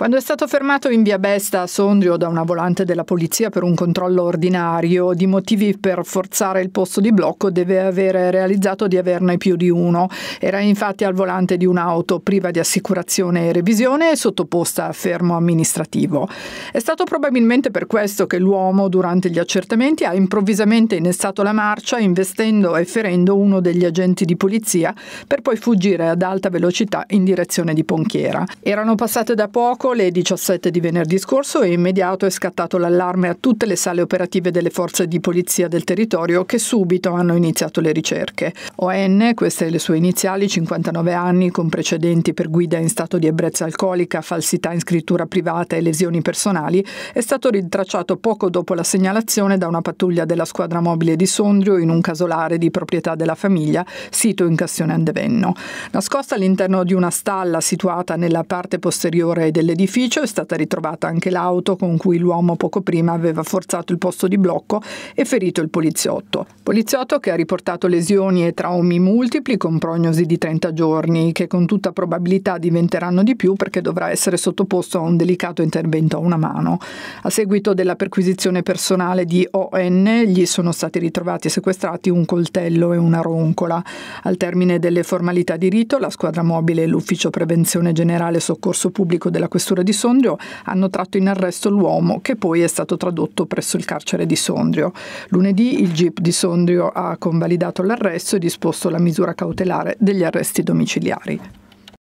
Quando è stato fermato in via Besta a Sondrio da una volante della polizia per un controllo ordinario di motivi per forzare il posto di blocco, deve avere realizzato di averne più di uno. Era infatti al volante di un'auto priva di assicurazione e revisione e sottoposta a fermo amministrativo. È stato probabilmente per questo che l'uomo, durante gli accertamenti, ha improvvisamente innestato la marcia investendo e ferendo uno degli agenti di polizia per poi fuggire ad alta velocità in direzione di Ponchiera. Erano passate da poco le 17 di venerdì scorso e immediato è scattato l'allarme a tutte le sale operative delle forze di polizia del territorio che subito hanno iniziato le ricerche. ON, queste le sue iniziali, 59 anni, con precedenti per guida in stato di ebbrezza alcolica, falsità in scrittura privata e lesioni personali, è stato ritracciato poco dopo la segnalazione da una pattuglia della squadra mobile di Sondrio in un casolare di proprietà della famiglia, sito in Cassione Andevenno. Nascosta all'interno di una stalla situata nella parte posteriore delle edificio è stata ritrovata anche l'auto con cui l'uomo poco prima aveva forzato il posto di blocco e ferito il poliziotto. Poliziotto che ha riportato lesioni e traumi multipli con prognosi di 30 giorni, che con tutta probabilità diventeranno di più perché dovrà essere sottoposto a un delicato intervento a una mano. A seguito della perquisizione personale di ON gli sono stati ritrovati e sequestrati un coltello e una roncola. Al termine delle formalità di rito, la squadra mobile e l'ufficio prevenzione generale soccorso pubblico della questione questura di Sondrio hanno tratto in arresto l'uomo che poi è stato tradotto presso il carcere di Sondrio. Lunedì il GIP di Sondrio ha convalidato l'arresto e disposto la misura cautelare degli arresti domiciliari.